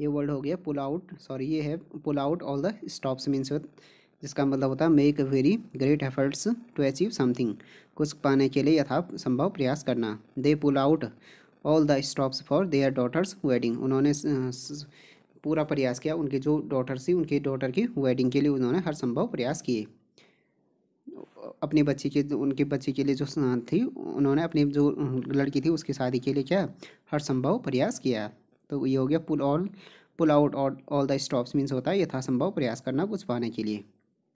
ये वर्ड हो गया पुल आउट सॉरी ये है pull out all the stops means जिसका मतलब होता है make very great efforts to achieve something कुछ पाने के लिए यथा संभव प्रयास करना they pull out all the stops for their daughter's wedding उन्होंने पूरा प्रयास किया उनके जो डॉटर थी उनके डॉटर की वेडिंग के लिए उन्होंने हर संभव प्रयास किए अपने बच्चे के उनके बच्चे के लिए जो थी उन्होंने अपनी जो लड़की थी उसकी शादी के लिए क्या हर संभव प्रयास किया तो ये हो गया pull all pull out all the stops means होता है यथासंभव प्रयास करना कुछ पाने के लिए